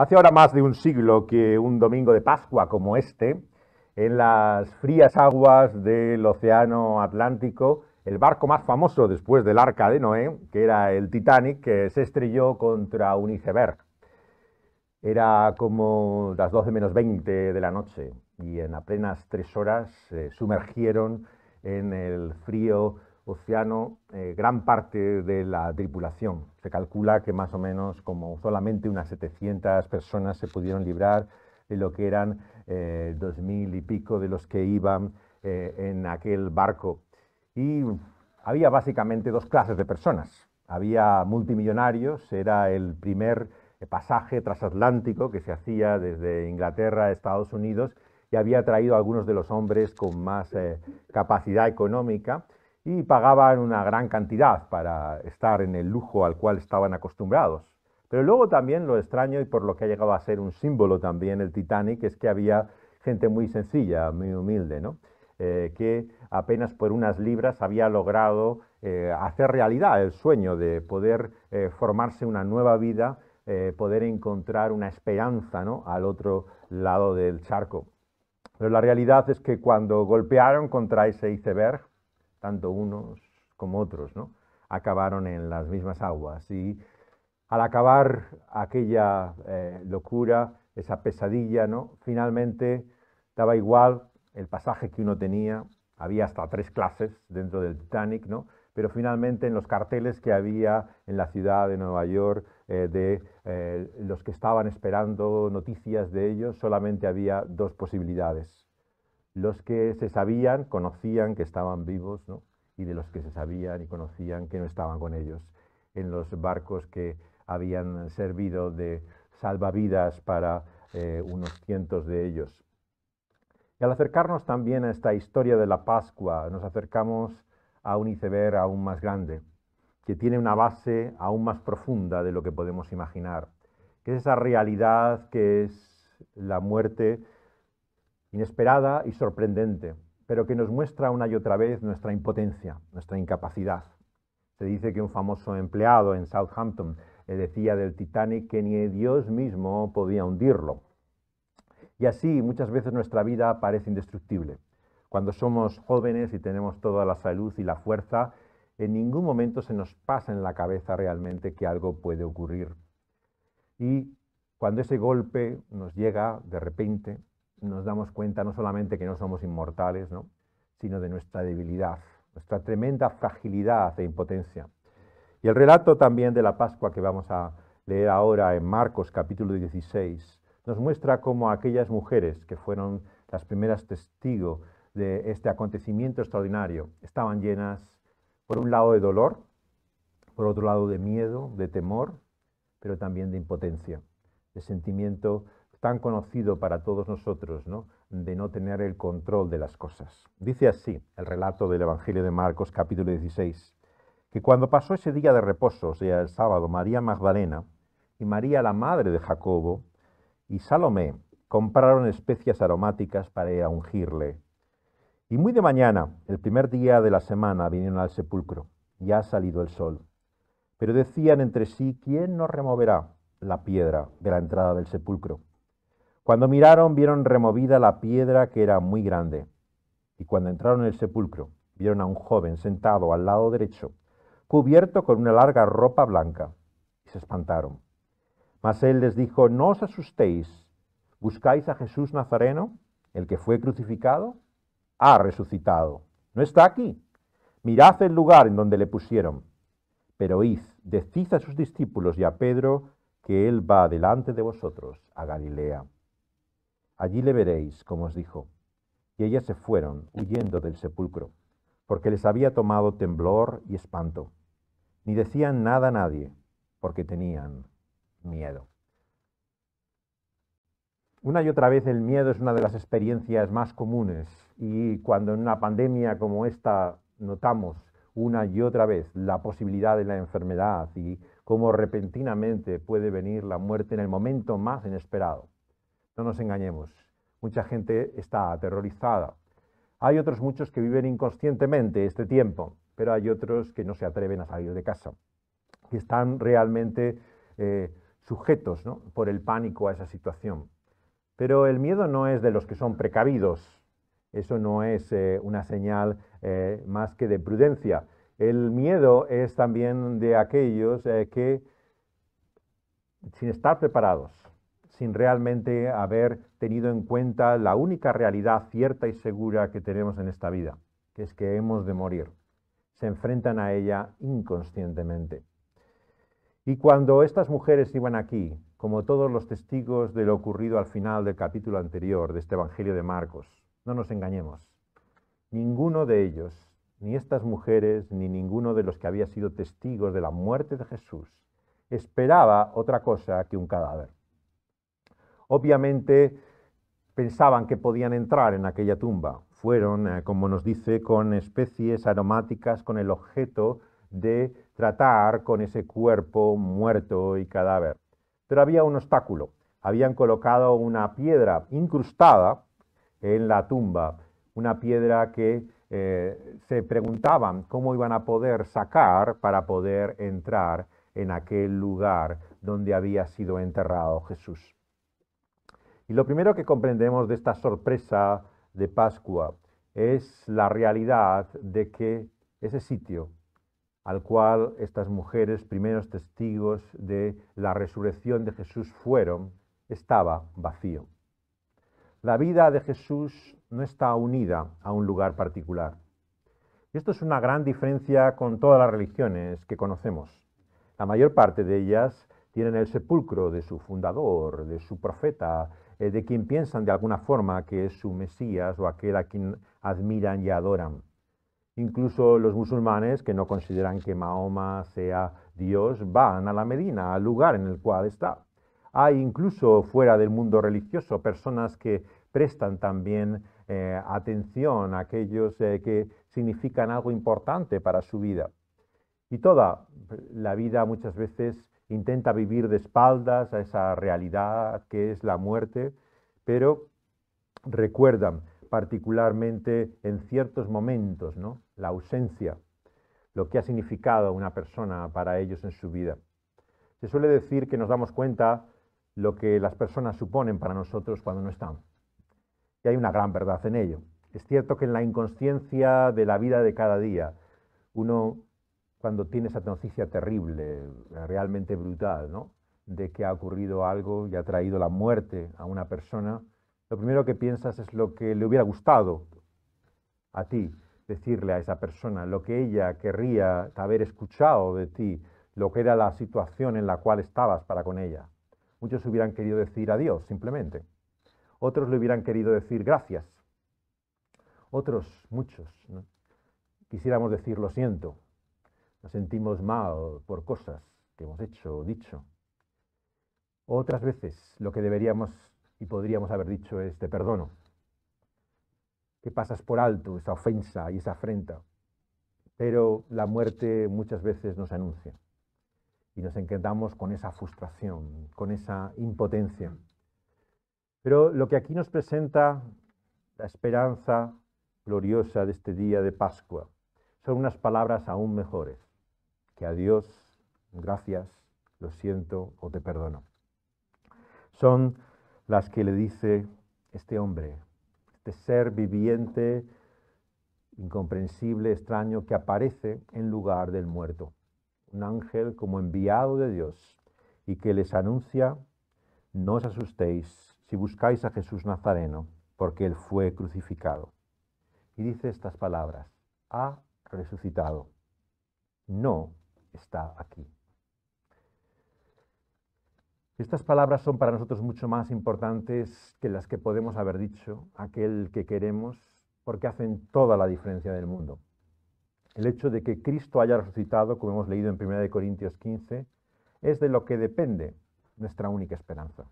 Hace ahora más de un siglo que un domingo de Pascua como este, en las frías aguas del Océano Atlántico, el barco más famoso después del Arca de Noé, que era el Titanic, que se estrelló contra un iceberg. Era como las 12 menos 20 de la noche y en apenas tres horas se sumergieron en el frío océano eh, gran parte de la tripulación. Se calcula que más o menos como solamente unas 700 personas se pudieron librar de lo que eran eh, 2.000 y pico de los que iban eh, en aquel barco. Y había básicamente dos clases de personas. Había multimillonarios, era el primer pasaje transatlántico que se hacía desde Inglaterra a Estados Unidos y había traído a algunos de los hombres con más eh, capacidad económica y pagaban una gran cantidad para estar en el lujo al cual estaban acostumbrados. Pero luego también lo extraño y por lo que ha llegado a ser un símbolo también el Titanic es que había gente muy sencilla, muy humilde, ¿no? Eh, que apenas por unas libras había logrado eh, hacer realidad el sueño de poder eh, formarse una nueva vida, poder encontrar una esperanza ¿no? al otro lado del charco. Pero la realidad es que cuando golpearon contra ese iceberg, tanto unos como otros, ¿no? acabaron en las mismas aguas. Y al acabar aquella eh, locura, esa pesadilla, ¿no? finalmente daba igual el pasaje que uno tenía, había hasta tres clases dentro del Titanic, pero finalmente en los carteles que había en la ciudad de Nueva York eh, de eh, los que estaban esperando noticias de ellos, solamente había dos posibilidades los que se sabían, conocían que estaban vivos, y de los que se sabían y conocían que no estaban con ellos, en los barcos que habían servido de salvavidas para eh, unos cientos de ellos. Y al acercarnos también a esta historia de la Pascua, nos acercamos a un iceberg aún más grande, que tiene una base aún más profunda de lo que podemos imaginar, que es esa realidad que es la muerte inesperada y sorprendente, pero que nos muestra una y otra vez nuestra impotencia, nuestra incapacidad. Se dice que un famoso empleado en Southampton le decía del Titanic que ni Dios mismo podía hundirlo. Y así muchas veces nuestra vida parece indestructible. Cuando somos jóvenes y tenemos toda la salud y la fuerza, en ningún momento se nos pasa en la cabeza realmente que algo puede ocurrir. Y cuando ese golpe nos llega de repente, nos damos cuenta no solamente que no somos inmortales, sino de nuestra debilidad, nuestra tremenda fragilidad e impotencia. Y el relato también de la Pascua que vamos a leer ahora en Marcos capítulo 16 nos muestra cómo aquellas mujeres que fueron las primeras testigos de este acontecimiento extraordinario estaban llenas, por un lado, de dolor, por otro lado, de miedo, de temor, pero también de impotencia, de sentimiento tan conocido para todos nosotros, ¿no? de no tener el control de las cosas. Dice así el relato del Evangelio de Marcos capítulo 16, que cuando pasó ese día de reposo, o sea, el sábado, María Magdalena y María la madre de Jacobo y Salomé compraron especias aromáticas para ungirle. Y muy de mañana, el primer día de la semana, vinieron al sepulcro. Ya ha salido el sol. Pero decían entre sí, ¿quién nos removerá la piedra de la entrada del sepulcro? Cuando miraron, vieron removida la piedra que era muy grande. Y cuando entraron en el sepulcro, vieron a un joven sentado al lado derecho, cubierto con una larga ropa blanca, y se espantaron. Mas él les dijo, no os asustéis, ¿buscáis a Jesús Nazareno, el que fue crucificado? Ha resucitado, no está aquí. Mirad el lugar en donde le pusieron. Pero id, decid a sus discípulos y a Pedro que él va delante de vosotros a Galilea. Allí le veréis, como os dijo. Y ellas se fueron, huyendo del sepulcro, porque les había tomado temblor y espanto. Ni decían nada a nadie, porque tenían miedo. Una y otra vez el miedo es una de las experiencias más comunes y cuando en una pandemia como esta notamos una y otra vez la posibilidad de la enfermedad y cómo repentinamente puede venir la muerte en el momento más inesperado. No nos engañemos. Mucha gente está aterrorizada. Hay otros muchos que viven inconscientemente este tiempo, pero hay otros que no se atreven a salir de casa, que están realmente eh, sujetos por el pánico a esa situación. Pero el miedo no es de los que son precavidos, eso no es eh, una señal eh, más que de prudencia. El miedo es también de aquellos que, sin estar preparados, sin realmente haber tenido en cuenta la única realidad cierta y segura que tenemos en esta vida, que es que hemos de morir. Se enfrentan a ella inconscientemente. Y cuando estas mujeres iban aquí, como todos los testigos de lo ocurrido al final del capítulo anterior de este Evangelio de Marcos, no nos engañemos, ninguno de ellos, ni estas mujeres, ni ninguno de los que había sido testigos de la muerte de Jesús, esperaba otra cosa que un cadáver obviamente pensaban que podían entrar en aquella tumba. Fueron, eh, como nos dice, con especies aromáticas, con el objeto de tratar con ese cuerpo muerto y cadáver. Pero había un obstáculo. Habían colocado una piedra incrustada en la tumba, una piedra que eh, se preguntaban cómo iban a poder sacar para poder entrar en aquel lugar donde había sido enterrado Jesús. Y lo primero que comprendemos de esta sorpresa de Pascua es la realidad de que ese sitio al cual estas mujeres, primeros testigos de la resurrección de Jesús, fueron, estaba vacío. La vida de Jesús no está unida a un lugar particular. Esto es una gran diferencia con todas las religiones que conocemos. La mayor parte de ellas tienen el sepulcro de su fundador, de su profeta, eh, de quien piensan de alguna forma que es su Mesías o aquel a quien admiran y adoran. Incluso los musulmanes que no consideran que Mahoma sea Dios van a la Medina, al lugar en el cual está. Hay incluso fuera del mundo religioso personas que prestan también eh, atención a aquellos eh, que significan algo importante para su vida. Y toda la vida muchas veces intenta vivir de espaldas a esa realidad que es la muerte, pero recuerdan particularmente en ciertos momentos ¿no? la ausencia, lo que ha significado una persona para ellos en su vida. Se suele decir que nos damos cuenta lo que las personas suponen para nosotros cuando no están. Y hay una gran verdad en ello. Es cierto que en la inconsciencia de la vida de cada día uno cuando tienes esa noticia terrible, eh, realmente brutal, ¿no? de que ha ocurrido algo y ha traído la muerte a una persona, lo primero que piensas es lo que le hubiera gustado a ti decirle a esa persona, lo que ella querría haber escuchado de ti, lo que era la situación en la cual estabas para con ella. Muchos hubieran querido decir adiós, simplemente. Otros le hubieran querido decir gracias. Otros, muchos, quisiéramos decir lo siento, nos sentimos mal por cosas que hemos hecho o dicho. Otras veces lo que deberíamos y podríamos haber dicho es te perdono. Que pasas por alto esa ofensa y esa afrenta. Pero la muerte muchas veces nos anuncia y nos encantamos con esa frustración, con esa impotencia. Pero lo que aquí nos presenta la esperanza gloriosa de este día de Pascua son unas palabras aún mejores que a Dios, gracias, lo siento o te perdono. Son las que le dice este hombre, este ser viviente, incomprensible, extraño, que aparece en lugar del muerto. Un ángel como enviado de Dios y que les anuncia, no os asustéis si buscáis a Jesús Nazareno, porque él fue crucificado. Y dice estas palabras, ha resucitado. No está aquí. Estas palabras son para nosotros mucho más importantes que las que podemos haber dicho, aquel que queremos, porque hacen toda la diferencia del mundo. El hecho de que Cristo haya resucitado, como hemos leído en 1 Corintios 15, es de lo que depende nuestra única esperanza.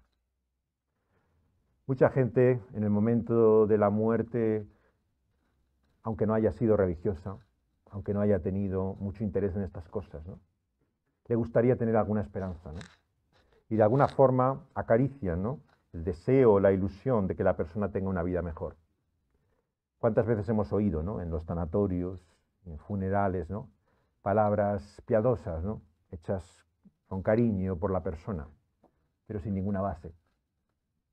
Mucha gente en el momento de la muerte, aunque no haya sido religiosa, aunque no haya tenido mucho interés en estas cosas, ¿no? le gustaría tener alguna esperanza. ¿no? Y de alguna forma acaricia ¿no? el deseo, la ilusión de que la persona tenga una vida mejor. ¿Cuántas veces hemos oído ¿no? en los tanatorios, en funerales, ¿no? palabras piadosas, ¿no? hechas con cariño por la persona, pero sin ninguna base?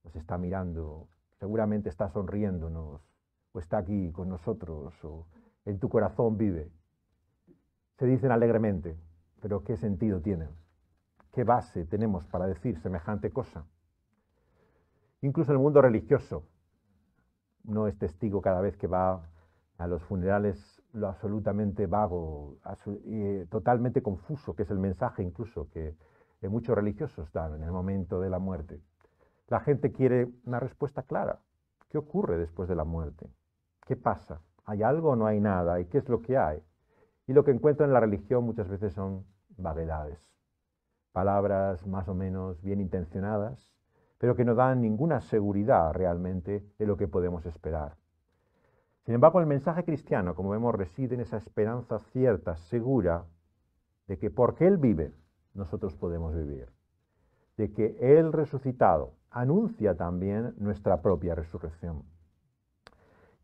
Nos está mirando, seguramente está sonriéndonos, o está aquí con nosotros, o en tu corazón vive. Se dicen alegremente, pero ¿qué sentido tienen? ¿Qué base tenemos para decir semejante cosa? Incluso el mundo religioso no es testigo cada vez que va a los funerales lo absolutamente vago, eh, totalmente confuso, que es el mensaje incluso que eh, muchos religiosos dan en el momento de la muerte. La gente quiere una respuesta clara. ¿Qué ocurre después de la muerte? ¿Qué pasa? ¿Hay algo o no hay nada? ¿Y qué es lo que hay? Y lo que encuentro en la religión muchas veces son vaguedades, palabras más o menos bien intencionadas, pero que no dan ninguna seguridad realmente de lo que podemos esperar. Sin embargo, el mensaje cristiano, como vemos, reside en esa esperanza cierta, segura, de que porque Él vive, nosotros podemos vivir, de que Él resucitado anuncia también nuestra propia resurrección.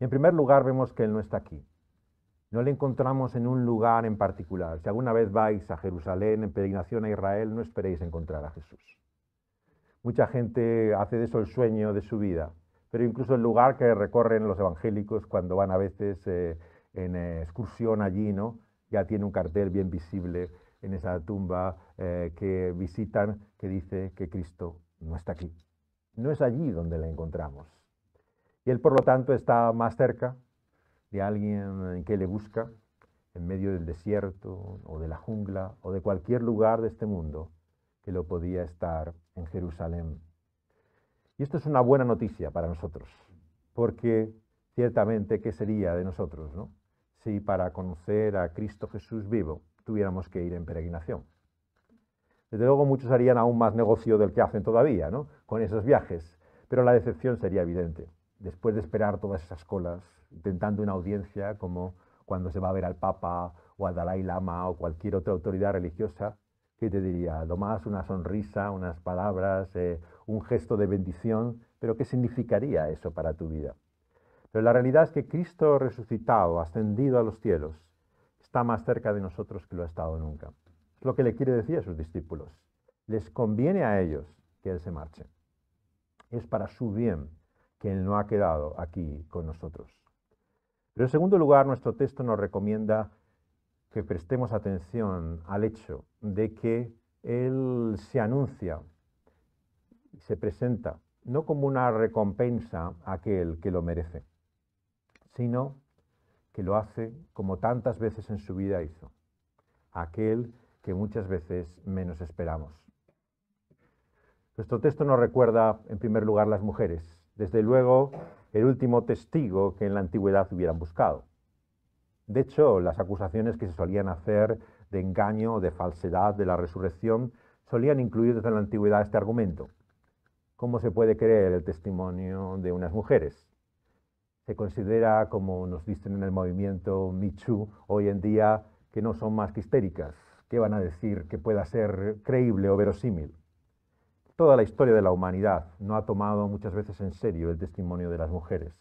En primer lugar, vemos que Él no está aquí. No le encontramos en un lugar en particular. Si alguna vez vais a Jerusalén en peregrinación a Israel, no esperéis encontrar a Jesús. Mucha gente hace de eso el sueño de su vida, pero incluso el lugar que recorren los evangélicos cuando van a veces eh, en excursión allí, ¿no? ya tiene un cartel bien visible en esa tumba eh, que visitan que dice que Cristo no está aquí. No es allí donde le encontramos. Y él, por lo tanto, está más cerca de alguien que le busca en medio del desierto o de la jungla o de cualquier lugar de este mundo que lo podía estar en Jerusalén. Y esto es una buena noticia para nosotros, porque ciertamente, ¿qué sería de nosotros no? si para conocer a Cristo Jesús vivo tuviéramos que ir en peregrinación? Desde luego muchos harían aún más negocio del que hacen todavía, ¿no? Con esos viajes, pero la decepción sería evidente después de esperar todas esas colas, intentando una audiencia como cuando se va a ver al Papa o al Dalai Lama o cualquier otra autoridad religiosa, ¿qué te diría? Lo más una sonrisa, unas palabras, eh, un gesto de bendición, pero ¿qué significaría eso para tu vida? Pero la realidad es que Cristo resucitado, ascendido a los cielos, está más cerca de nosotros que lo ha estado nunca. Es lo que le quiere decir a sus discípulos. Les conviene a ellos que Él se marche. Es para su bien él no ha quedado aquí con nosotros. Pero en segundo lugar, nuestro texto nos recomienda que prestemos atención al hecho de que Él se anuncia, se presenta, no como una recompensa a aquel que lo merece, sino que lo hace como tantas veces en su vida hizo, aquel que muchas veces menos esperamos. Nuestro texto nos recuerda, en primer lugar, las mujeres, desde luego, el último testigo que en la antigüedad hubieran buscado. De hecho, las acusaciones que se solían hacer de engaño de falsedad de la resurrección solían incluir desde la antigüedad este argumento. ¿Cómo se puede creer el testimonio de unas mujeres? Se considera, como nos dicen en el movimiento Michu hoy en día, que no son más que histéricas. ¿Qué van a decir que pueda ser creíble o verosímil? toda la historia de la humanidad no ha tomado muchas veces en serio el testimonio de las mujeres.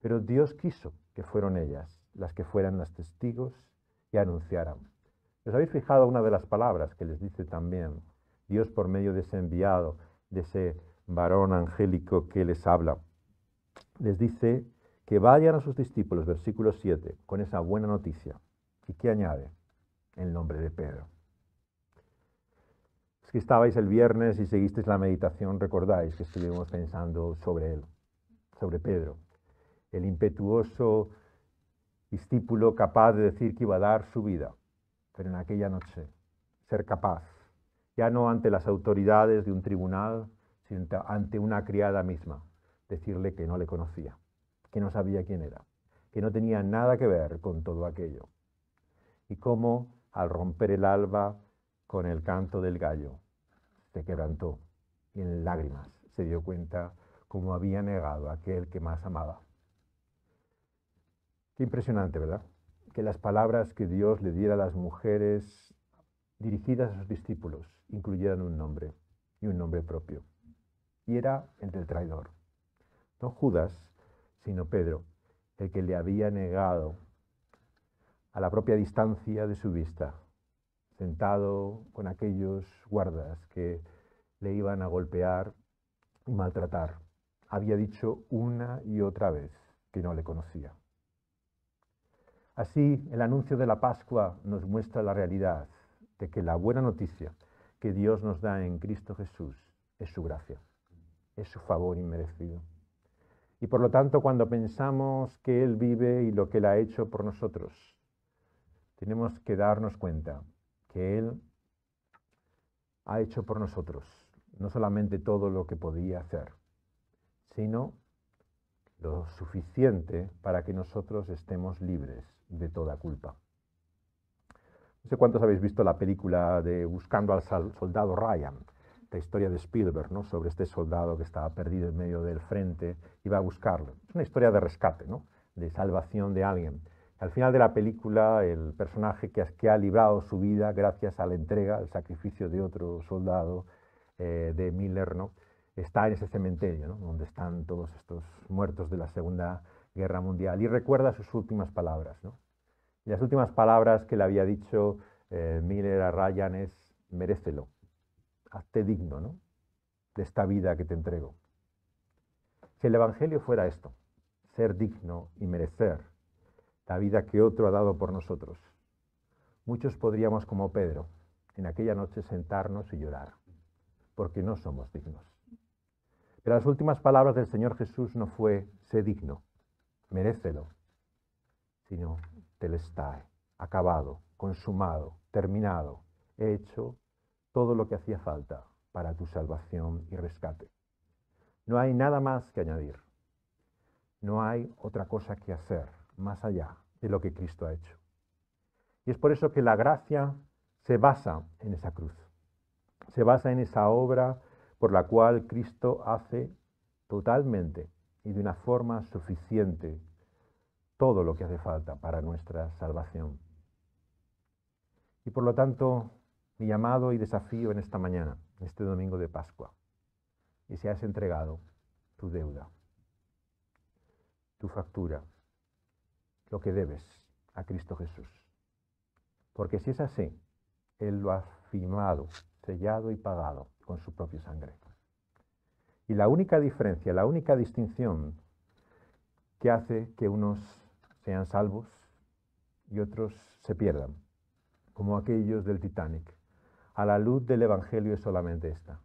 Pero Dios quiso que fueron ellas las que fueran las testigos y anunciaran. ¿Os habéis fijado una de las palabras que les dice también Dios por medio de ese enviado, de ese varón angélico que les habla? Les dice que vayan a sus discípulos, versículo 7, con esa buena noticia. ¿Y qué añade? El nombre de Pedro. Es que estabais el viernes y seguisteis la meditación, recordáis que estuvimos pensando sobre él, sobre Pedro, el impetuoso discípulo capaz de decir que iba a dar su vida, pero en aquella noche, ser capaz, ya no ante las autoridades de un tribunal, sino ante una criada misma, decirle que no le conocía, que no sabía quién era, que no tenía nada que ver con todo aquello. Y cómo, al romper el alba, con el canto del gallo. Se quebrantó y en lágrimas se dio cuenta cómo había negado a aquel que más amaba. Qué impresionante, ¿verdad? Que las palabras que Dios le diera a las mujeres dirigidas a sus discípulos incluyeran un nombre y un nombre propio. Y era el del traidor. No Judas, sino Pedro, el que le había negado a la propia distancia de su vista sentado con aquellos guardas que le iban a golpear y maltratar. Había dicho una y otra vez que no le conocía. Así, el anuncio de la Pascua nos muestra la realidad de que la buena noticia que Dios nos da en Cristo Jesús es su gracia, es su favor inmerecido. Y por lo tanto, cuando pensamos que Él vive y lo que Él ha hecho por nosotros, tenemos que darnos cuenta que Él ha hecho por nosotros. No solamente todo lo que podía hacer, sino lo suficiente para que nosotros estemos libres de toda culpa. No sé cuántos habéis visto la película de Buscando al soldado Ryan, la historia de Spielberg, ¿no? sobre este soldado que estaba perdido en medio del frente, iba a buscarlo. Es una historia de rescate, ¿no? de salvación de alguien. Al final de la película, el personaje que, ha librado su vida gracias a la entrega, al sacrificio de otro soldado eh, de Miller, ¿no? está en ese cementerio donde están todos estos muertos de la Segunda Guerra Mundial y recuerda sus últimas palabras. ¿no? Y las últimas palabras que le había dicho eh, Miller a Ryan es, merécelo, hazte digno de esta vida que te entrego. Si el Evangelio fuera esto, ser digno y merecer la vida que otro ha dado por nosotros. Muchos podríamos, como Pedro, en aquella noche sentarnos y llorar, porque no somos dignos. Pero las últimas palabras del Señor Jesús no fue, sé digno, merécelo, sino, te está acabado, consumado, terminado, hecho todo lo que hacía falta para tu salvación y rescate. No hay nada más que añadir. No hay otra cosa que hacer más allá de lo que Cristo ha hecho. Y es por eso que la gracia se basa en esa cruz, se basa en esa obra por la cual Cristo hace totalmente y de una forma suficiente todo lo que hace falta para nuestra salvación. Y por lo tanto, mi llamado y desafío en esta mañana, este domingo de Pascua, es se has entregado tu deuda, tu factura, lo que debes a Cristo Jesús. Porque si es así, Él lo ha firmado, sellado y pagado con su propia sangre. Y la única diferencia, la única distinción que hace que unos sean salvos y otros se pierdan, como aquellos del Titanic, a la luz del Evangelio es solamente esta.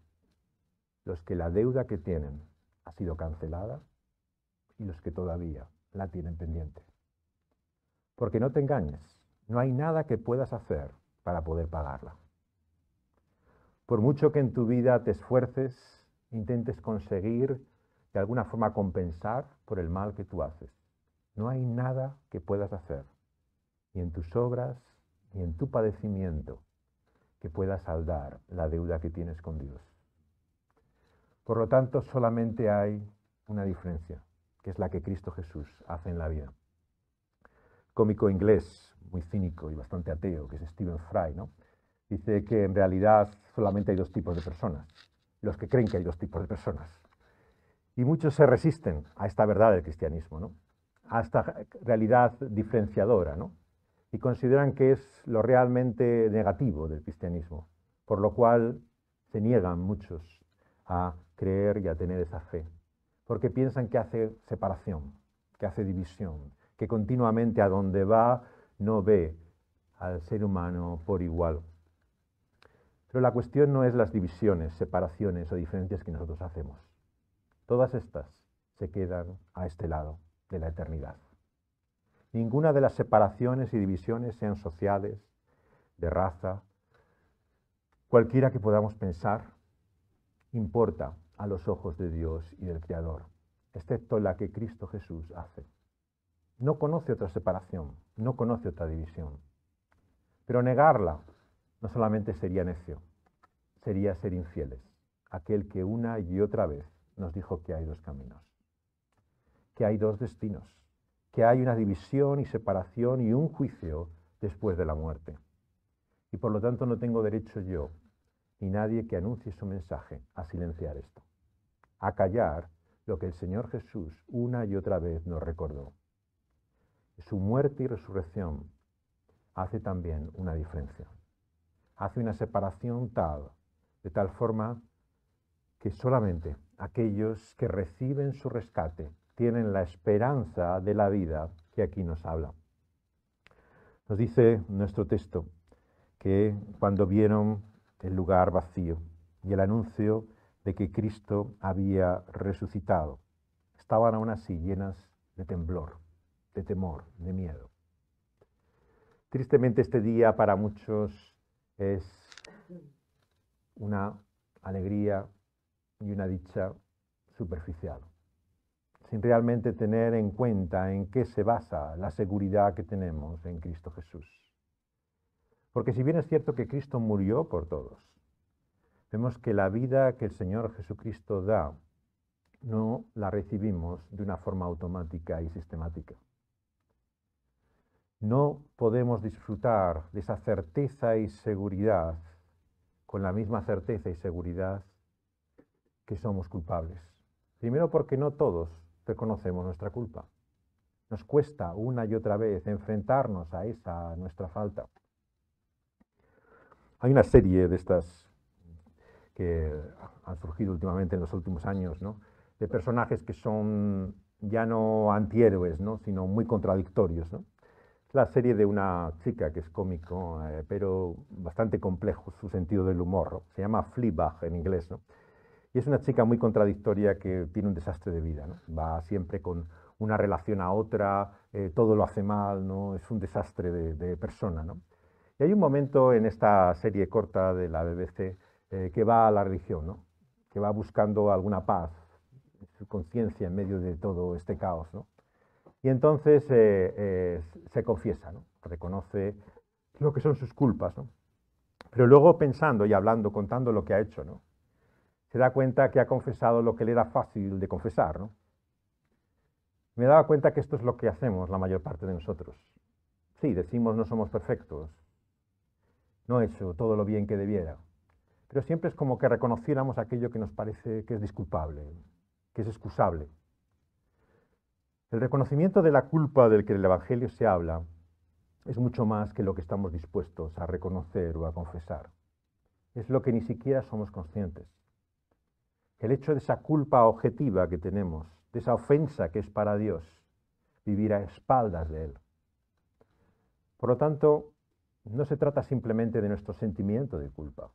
Los que la deuda que tienen ha sido cancelada y los que todavía la tienen pendiente. Porque no te engañes, no hay nada que puedas hacer para poder pagarla. Por mucho que en tu vida te esfuerces, intentes conseguir de alguna forma compensar por el mal que tú haces, no hay nada que puedas hacer, ni en tus obras, ni en tu padecimiento, que pueda saldar la deuda que tienes con Dios. Por lo tanto, solamente hay una diferencia, que es la que Cristo Jesús hace en la vida cómico inglés, muy cínico y bastante ateo, que es Stephen Fry, dice que en realidad solamente hay dos tipos de personas, los que creen que hay dos tipos de personas. Y muchos se resisten a esta verdad del cristianismo, ¿no? a esta realidad diferenciadora, y consideran que es lo realmente negativo del cristianismo, por lo cual se niegan muchos a creer y a tener esa fe, porque piensan que hace separación, que hace división, que continuamente a donde va no ve al ser humano por igual. Pero la cuestión no es las divisiones, separaciones o diferencias que nosotros hacemos. Todas estas se quedan a este lado de la eternidad. Ninguna de las separaciones y divisiones, sean sociales, de raza, cualquiera que podamos pensar, importa a los ojos de Dios y del Creador, excepto la que Cristo Jesús hace no conoce otra separación, no conoce otra división. Pero negarla no solamente sería necio, sería ser infieles, aquel que una y otra vez nos dijo que hay dos caminos, que hay dos destinos, que hay una división y separación y un juicio después de la muerte. Y por lo tanto no tengo derecho yo, ni nadie que anuncie su mensaje, a silenciar esto, a callar lo que el Señor Jesús una y otra vez nos recordó su muerte y resurrección hace también una diferencia. Hace una separación tal, de tal forma que solamente aquellos que reciben su rescate tienen la esperanza de la vida que aquí nos habla. Nos dice nuestro texto que cuando vieron el lugar vacío y el anuncio de que Cristo había resucitado, estaban aún así llenas de temblor de temor, de miedo. Tristemente este día para muchos es una alegría y una dicha superficial, sin realmente tener en cuenta en qué se basa la seguridad que tenemos en Cristo Jesús. Porque si bien es cierto que Cristo murió por todos, vemos que la vida que el Señor Jesucristo da no la recibimos de una forma automática y sistemática no podemos disfrutar de esa certeza y seguridad con la misma certeza y seguridad que somos culpables. Primero porque no todos reconocemos nuestra culpa. Nos cuesta una y otra vez enfrentarnos a esa nuestra falta. Hay una serie de estas que han surgido últimamente en los últimos años, ¿no? de personajes que son ya no antihéroes, ¿no? sino muy contradictorios. ¿no? la serie de una chica que es cómico, eh, pero bastante complejo su sentido del humor. Se llama Fleabag en inglés, ¿no? Y es una chica muy contradictoria que tiene un desastre de vida, ¿no? Va siempre con una relación a otra, eh, todo lo hace mal, ¿no? Es un desastre de, persona, ¿no? Y hay un momento en esta serie corta de la BBC eh, que va a la religión, ¿no? Que va buscando alguna paz, su conciencia en medio de todo este caos, ¿no? Y entonces eh, eh, se confiesa, reconoce lo que son sus culpas. ¿no? Pero luego pensando y hablando, contando lo que ha hecho, ¿no? se da cuenta que ha confesado lo que le era fácil de confesar. ¿no? Me daba cuenta que esto es lo que hacemos la mayor parte de nosotros. Sí, decimos no somos perfectos, no he hecho todo lo bien que debiera, pero siempre es como que reconociéramos aquello que nos parece que es disculpable, que es excusable. El reconocimiento de la culpa del que el Evangelio se habla es mucho más que lo que estamos dispuestos a reconocer o a confesar. Es lo que ni siquiera somos conscientes. El hecho de esa culpa objetiva que tenemos, de esa ofensa que es para Dios, vivir a espaldas de Él. Por lo tanto, no se trata simplemente de nuestro sentimiento de culpa.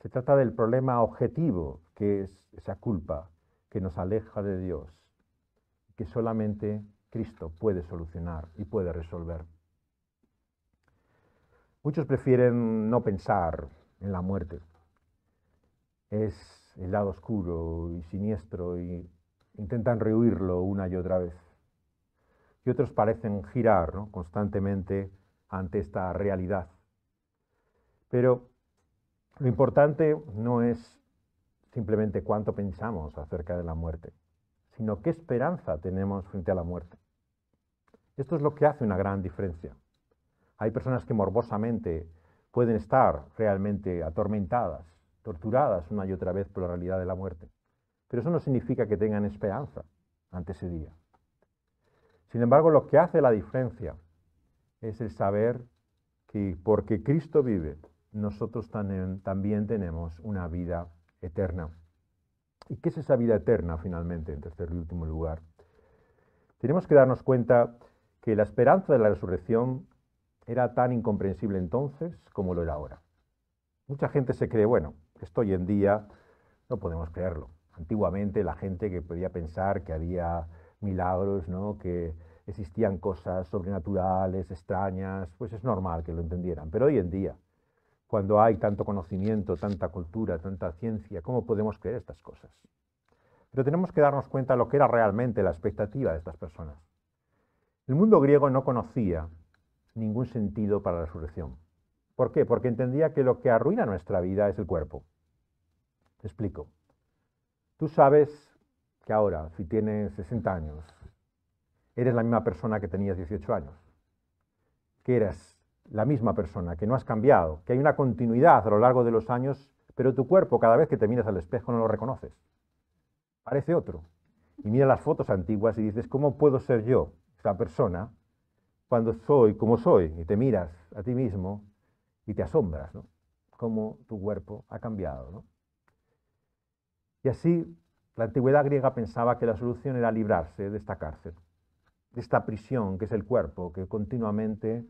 Se trata del problema objetivo que es esa culpa que nos aleja de Dios que solamente Cristo puede solucionar y puede resolver. Muchos prefieren no pensar en la muerte. Es el lado oscuro y siniestro y intentan rehuirlo una y otra vez. Y otros parecen girar constantemente ante esta realidad. Pero lo importante no es simplemente cuánto pensamos acerca de la muerte sino qué esperanza tenemos frente a la muerte. Esto es lo que hace una gran diferencia. Hay personas que morbosamente pueden estar realmente atormentadas, torturadas una y otra vez por la realidad de la muerte, pero eso no significa que tengan esperanza ante ese día. Sin embargo, lo que hace la diferencia es el saber que porque Cristo vive, nosotros también, tenemos una vida eterna. ¿Y qué es esa vida eterna finalmente, en tercer y último lugar? Tenemos que darnos cuenta que la esperanza de la resurrección era tan incomprensible entonces como lo era ahora. Mucha gente se cree, bueno, esto hoy en día no podemos creerlo. Antiguamente la gente que podía pensar que había milagros, que existían cosas sobrenaturales, extrañas, pues es normal que lo entendieran. Pero hoy en día cuando hay tanto conocimiento, tanta cultura, tanta ciencia? ¿Cómo podemos creer estas cosas? Pero tenemos que darnos cuenta de lo que era realmente la expectativa de estas personas. El mundo griego no conocía ningún sentido para la resurrección. ¿Por qué? Porque entendía que lo que arruina nuestra vida es el cuerpo. Te explico. Tú sabes que ahora, si tienes 60 años, eres la misma persona que tenías 18 años, que eras la misma persona, que no has cambiado, que hay una continuidad a lo largo de los años, pero tu cuerpo cada vez que te miras al espejo no lo reconoces. Parece otro. Y miras las fotos antiguas y dices, ¿cómo puedo ser yo, esta persona, cuando soy como soy? Y te miras a ti mismo y te asombras, ¿no? Cómo tu cuerpo ha cambiado, ¿no? Y así la antigüedad griega pensaba que la solución era librarse de esta cárcel, de esta prisión que es el cuerpo, que continuamente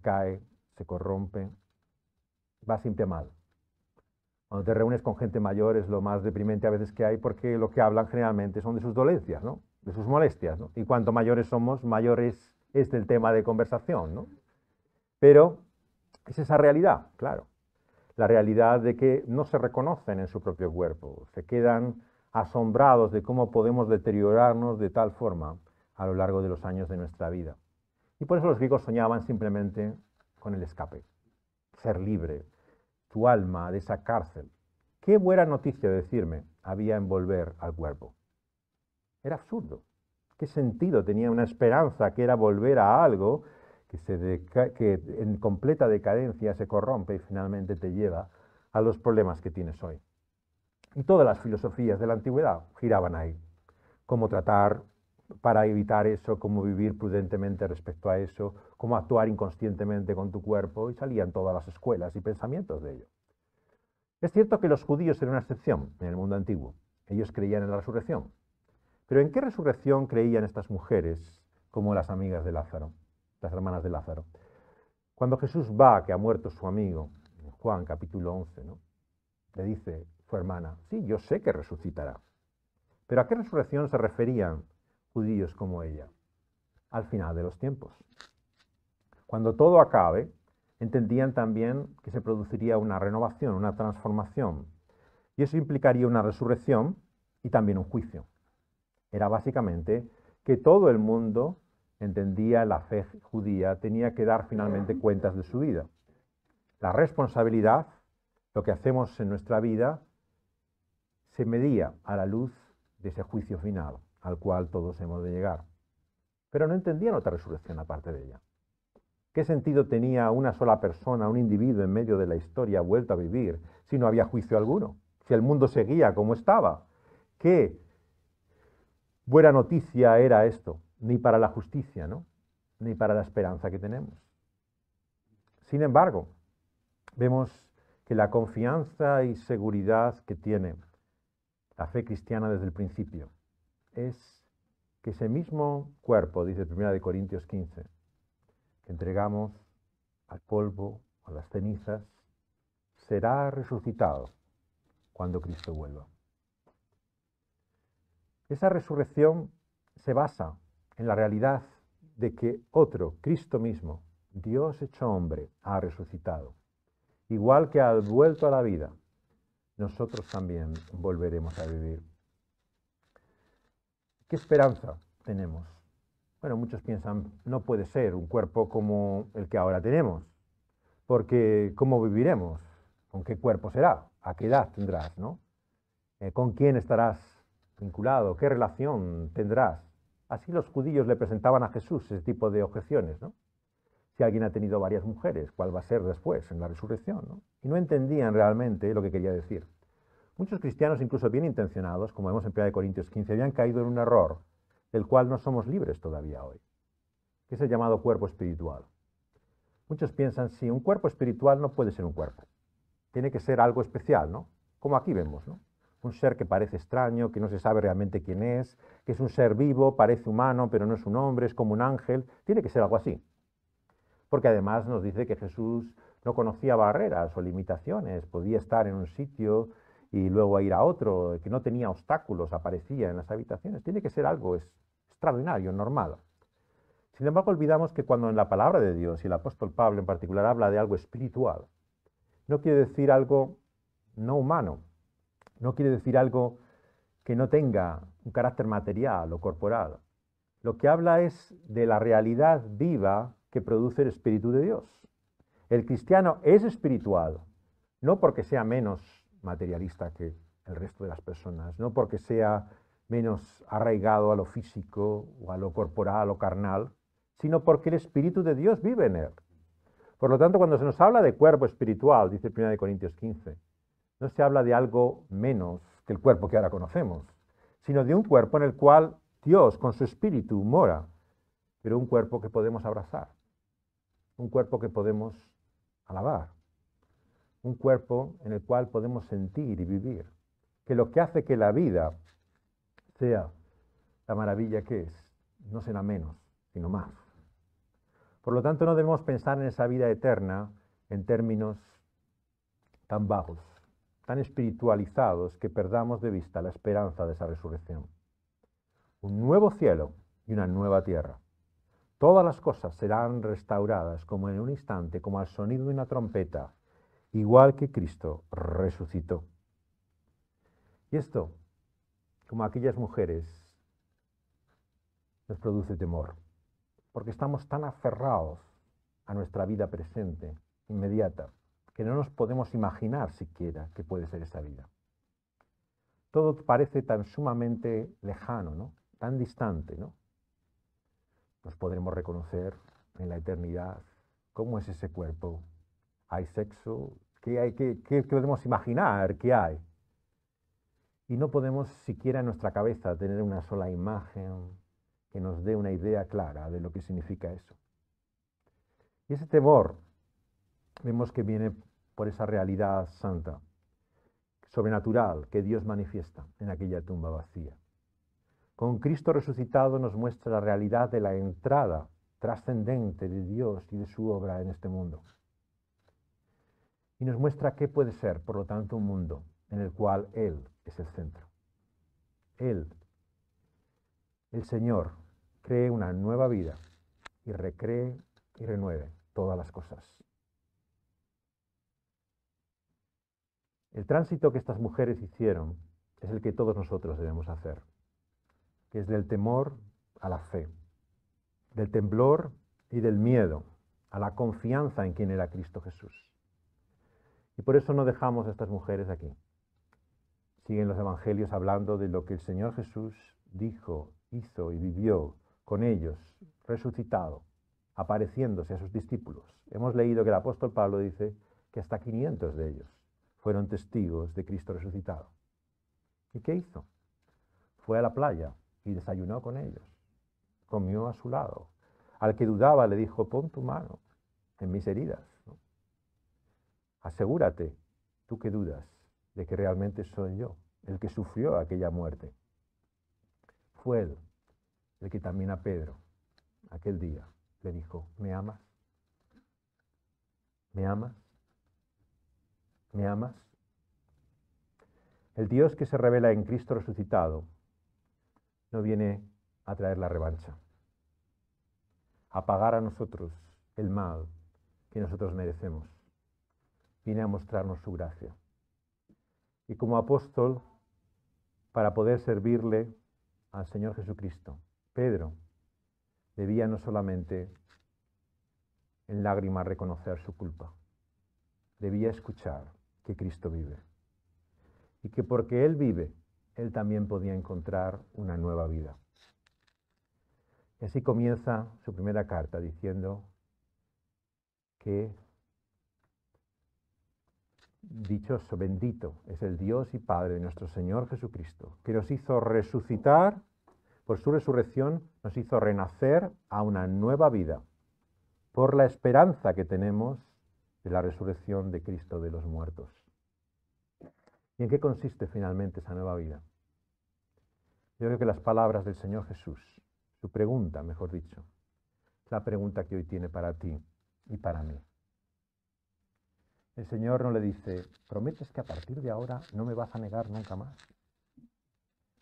cae, se corrompe, va siempre mal. Cuando te reúnes con gente mayor es lo más deprimente a veces que hay porque lo que hablan generalmente son de sus dolencias, ¿no? de sus molestias. Y cuanto mayores somos, mayor es, es el tema de conversación. ¿no? Pero es esa realidad, claro. La realidad de que no se reconocen en su propio cuerpo, se quedan asombrados de cómo podemos deteriorarnos de tal forma a lo largo de los años de nuestra vida. Y por eso los griegos soñaban simplemente con el escape, ser libre, tu alma de esa cárcel. Qué buena noticia decirme había en volver al cuerpo. Era absurdo. ¿Qué sentido tenía una esperanza que era volver a algo que, se que en completa decadencia se corrompe y finalmente te lleva a los problemas que tienes hoy? Y todas las filosofías de la antigüedad giraban ahí. Cómo tratar para evitar eso, cómo vivir prudentemente respecto a eso, cómo actuar inconscientemente con tu cuerpo, y salían todas las escuelas y pensamientos de ello. Es cierto que los judíos eran una excepción en el mundo antiguo, ellos creían en la resurrección. Pero ¿en qué resurrección creían estas mujeres como las amigas de Lázaro, las hermanas de Lázaro? Cuando Jesús va, que ha muerto su amigo, en Juan capítulo 11, le dice su hermana, sí, yo sé que resucitará. Pero ¿a qué resurrección se referían judíos como ella, al final de los tiempos. Cuando todo acabe, entendían también que se produciría una renovación, una transformación, y eso implicaría una resurrección y también un juicio. Era básicamente que todo el mundo entendía la fe judía, tenía que dar finalmente cuentas de su vida. La responsabilidad, lo que hacemos en nuestra vida, se medía a la luz de ese juicio final al cual todos hemos de llegar. Pero no entendían otra resurrección aparte de ella. ¿Qué sentido tenía una sola persona, un individuo en medio de la historia vuelto a vivir si no había juicio alguno? Si el mundo seguía como estaba. ¿Qué buena noticia era esto? Ni para la justicia, ¿no? Ni para la esperanza que tenemos. Sin embargo, vemos que la confianza y seguridad que tiene la fe cristiana desde el principio es que ese mismo cuerpo, dice 1 Corintios 15, que entregamos al polvo, a las cenizas, será resucitado cuando Cristo vuelva. Esa resurrección se basa en la realidad de que otro, Cristo mismo, Dios hecho hombre, ha resucitado. Igual que ha vuelto a la vida, nosotros también volveremos a vivir. ¿Qué esperanza tenemos? Bueno, muchos piensan, no puede ser un cuerpo como el que ahora tenemos, porque ¿cómo viviremos? ¿Con qué cuerpo será? ¿A qué edad tendrás? ¿no? Eh, ¿Con quién estarás vinculado? ¿Qué relación tendrás? Así los judíos le presentaban a Jesús ese tipo de objeciones. ¿no? Si alguien ha tenido varias mujeres, ¿cuál va a ser después en la resurrección? Y no entendían realmente lo que quería decir. Muchos cristianos, incluso bien intencionados, como vemos en 1 Corintios 15, habían caído en un error del cual no somos libres todavía hoy, que es el llamado cuerpo espiritual. Muchos piensan, sí, un cuerpo espiritual no puede ser un cuerpo, tiene que ser algo especial, ¿no? Como aquí vemos, ¿no? Un ser que parece extraño, que no se sabe realmente quién es, que es un ser vivo, parece humano, pero no es un hombre, es como un ángel, tiene que ser algo así. Porque además nos dice que Jesús no conocía barreras o limitaciones, podía estar en un sitio y luego a ir a otro, que no tenía obstáculos, aparecía en las habitaciones. Tiene que ser algo es, extraordinario, normal. Sin embargo, olvidamos que cuando en la palabra de Dios, y el apóstol Pablo en particular, habla de algo espiritual, no quiere decir algo no humano, no quiere decir algo que no tenga un carácter material o corporal. Lo que habla es de la realidad viva que produce el Espíritu de Dios. El cristiano es espiritual, no porque sea menos materialista que el resto de las personas, no porque sea menos arraigado a lo físico o a lo corporal o carnal, sino porque el Espíritu de Dios vive en él. Por lo tanto, cuando se nos habla de cuerpo espiritual, dice 1 Corintios 15, no se habla de algo menos que el cuerpo que ahora conocemos, sino de un cuerpo en el cual Dios con su Espíritu mora, pero un cuerpo que podemos abrazar, un cuerpo que podemos alabar, un cuerpo en el cual podemos sentir y vivir, que lo que hace que la vida sea la maravilla que es, no será menos, sino más. Por lo tanto, no debemos pensar en esa vida eterna en términos tan bajos, tan espiritualizados que perdamos de vista la esperanza de esa resurrección. Un nuevo cielo y una nueva tierra. Todas las cosas serán restauradas como en un instante, como al sonido de una trompeta igual que Cristo resucitó. Y esto, como aquellas mujeres, nos produce temor, porque estamos tan aferrados a nuestra vida presente, inmediata, que no nos podemos imaginar siquiera que puede ser esa vida. Todo parece tan sumamente lejano, ¿no? tan distante. ¿no? Nos podremos reconocer en la eternidad cómo es ese cuerpo. Hay sexo, ¿Qué, hay, que podemos imaginar que hay? Y no podemos siquiera en nuestra cabeza tener una sola imagen que nos dé una idea clara de lo que significa eso. Y ese temor vemos que viene por esa realidad santa, sobrenatural que Dios manifiesta en aquella tumba vacía. Con Cristo resucitado nos muestra la realidad de la entrada trascendente de Dios y de su obra en este mundo y nos muestra qué puede ser, por lo tanto, un mundo en el cual Él es el centro. Él, el Señor, cree una nueva vida y recree y renueve todas las cosas. El tránsito que estas mujeres hicieron es el que todos nosotros debemos hacer, que es del temor a la fe, del temblor y del miedo a la confianza en quien era Cristo Jesús. Y por eso no dejamos a estas mujeres aquí. Siguen los evangelios hablando de lo que el Señor Jesús dijo, hizo y vivió con ellos, resucitado, apareciéndose a sus discípulos. Hemos leído que el apóstol Pablo dice que hasta 500 de ellos fueron testigos de Cristo resucitado. ¿Y qué hizo? Fue a la playa y desayunó con ellos, comió a su lado. Al que dudaba le dijo, pon tu mano en mis heridas asegúrate, tú que dudas, de que realmente soy yo, el que sufrió aquella muerte. Fue él, el que también a Pedro, aquel día, le dijo, ¿me amas? ¿Me amas? ¿Me amas? El Dios que se revela en Cristo resucitado no viene a traer la revancha, a pagar a nosotros el mal que nosotros merecemos vine a mostrarnos su gracia. Y como apóstol, para poder servirle al Señor Jesucristo, Pedro debía no solamente en lágrimas reconocer su culpa, debía escuchar que Cristo vive y que porque Él vive, Él también podía encontrar una nueva vida. Y así comienza su primera carta diciendo que Dichoso, bendito es el Dios y Padre de nuestro Señor Jesucristo, que nos hizo resucitar, por su resurrección nos hizo renacer a una nueva vida, por la esperanza que tenemos de la resurrección de Cristo de los muertos. ¿Y en qué consiste finalmente esa nueva vida? Yo creo que las palabras del Señor Jesús, su pregunta, mejor dicho, es la pregunta que hoy tiene para ti y para mí. El Señor no le dice, prometes que a partir de ahora no me vas a negar nunca más.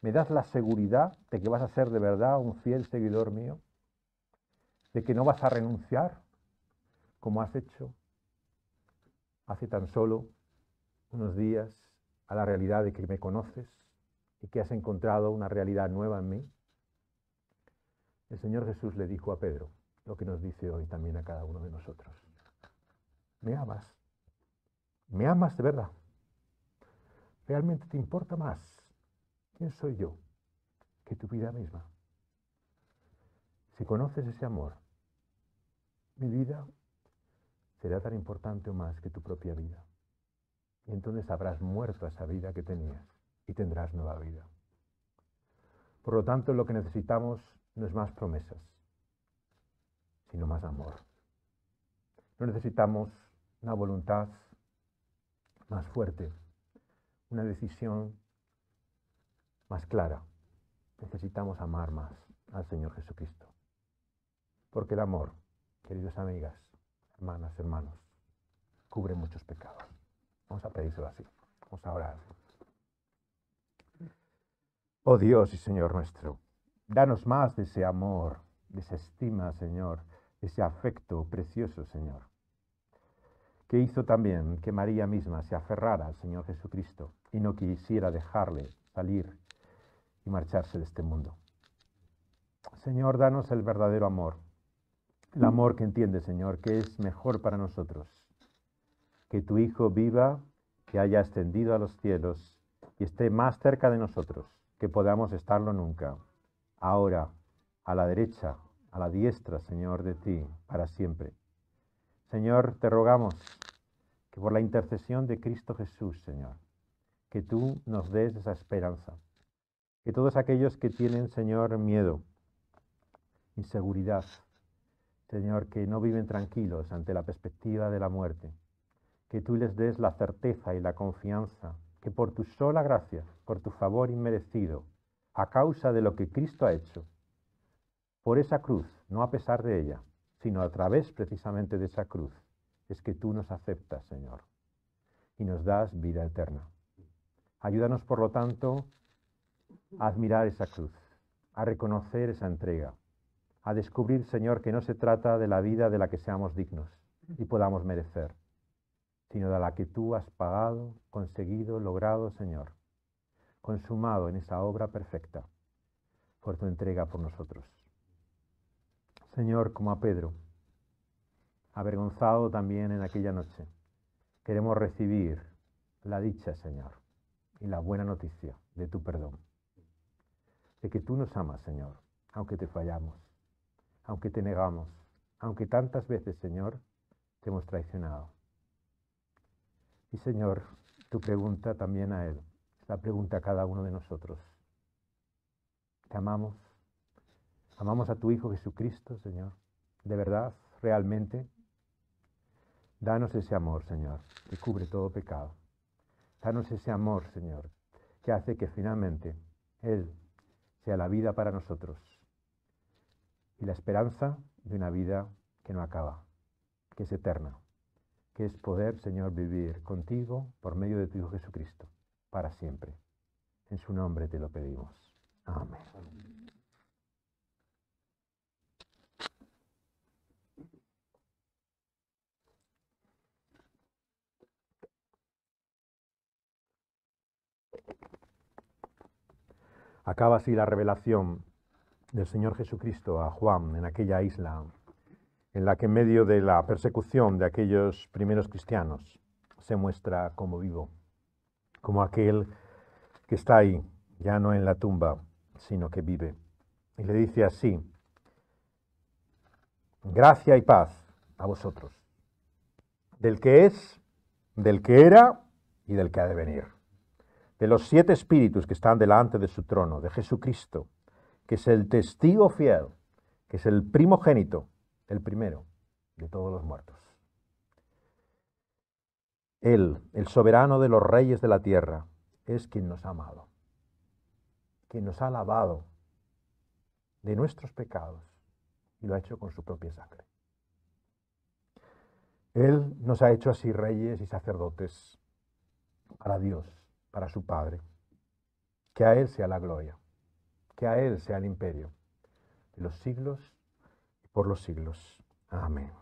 ¿Me das la seguridad de que vas a ser de verdad un fiel seguidor mío? ¿De que no vas a renunciar como has hecho hace tan solo unos días a la realidad de que me conoces y que has encontrado una realidad nueva en mí? El Señor Jesús le dijo a Pedro lo que nos dice hoy también a cada uno de nosotros. ¿Me amas? ¿Me amas de verdad? ¿Realmente te importa más quién soy yo que tu vida misma? Si conoces ese amor, mi vida será tan importante o más que tu propia vida. Y entonces habrás muerto esa vida que tenías y tendrás nueva vida. Por lo tanto, lo que necesitamos no es más promesas, sino más amor. No necesitamos una voluntad más fuerte, una decisión más clara. Necesitamos amar más al Señor Jesucristo. Porque el amor, queridos amigas, hermanas, hermanos, cubre muchos pecados. Vamos a pedírselo así. Vamos a orar. Oh Dios y Señor nuestro, danos más de ese amor, de esa estima, Señor, de ese afecto precioso, Señor que hizo también que María misma se aferrara al Señor Jesucristo y no quisiera dejarle salir y marcharse de este mundo. Señor, danos el verdadero amor, el mm. amor que entiende, Señor, que es mejor para nosotros. Que tu Hijo viva, que haya ascendido a los cielos y esté más cerca de nosotros, que podamos estarlo nunca. Ahora, a la derecha, a la diestra, Señor, de ti, para siempre. Señor, te rogamos que por la intercesión de Cristo Jesús, Señor, que tú nos des esa esperanza. Que todos aquellos que tienen, Señor, miedo, inseguridad, Señor, que no viven tranquilos ante la perspectiva de la muerte, que tú les des la certeza y la confianza, que por tu sola gracia, por tu favor inmerecido, a causa de lo que Cristo ha hecho, por esa cruz, no a pesar de ella, sino a través precisamente de esa cruz, es que tú nos aceptas, Señor, y nos das vida eterna. Ayúdanos, por lo tanto, a admirar esa cruz, a reconocer esa entrega, a descubrir, Señor, que no se trata de la vida de la que seamos dignos y podamos merecer, sino de la que tú has pagado, conseguido, logrado, Señor, consumado en esa obra perfecta por tu entrega por nosotros. Señor, como a Pedro, avergonzado también en aquella noche. Queremos recibir la dicha, Señor, y la buena noticia de tu perdón. De que tú nos amas, Señor, aunque te fallamos, aunque te negamos, aunque tantas veces, Señor, te hemos traicionado. Y Señor, tu pregunta también a Él, la pregunta a cada uno de nosotros. Te amamos, amamos a tu Hijo Jesucristo, Señor, de verdad, realmente, Danos ese amor, Señor, que cubre todo pecado. Danos ese amor, Señor, que hace que finalmente Él sea la vida para nosotros y la esperanza de una vida que no acaba, que es eterna, que es poder, Señor, vivir contigo por medio de tu Hijo Jesucristo, para siempre. En su nombre te lo pedimos. Amén. Acaba así la revelación del Señor Jesucristo a Juan en aquella isla, en la que en medio de la persecución de aquellos primeros cristianos se muestra como vivo, como aquel que está ahí, ya no en la tumba, sino que vive. Y le dice así, gracia y paz a vosotros, del que es, del que era y del que ha de venir de los siete espíritus que están delante de su trono, de Jesucristo, que es el testigo fiel, que es el primogénito, el primero de todos los muertos. Él, el soberano de los reyes de la tierra, es quien nos ha amado, quien nos ha lavado de nuestros pecados y lo ha hecho con su propia sangre. Él nos ha hecho así reyes y sacerdotes para Dios para su Padre. Que a Él sea la gloria, que a Él sea el imperio, de los siglos y por los siglos. Amén.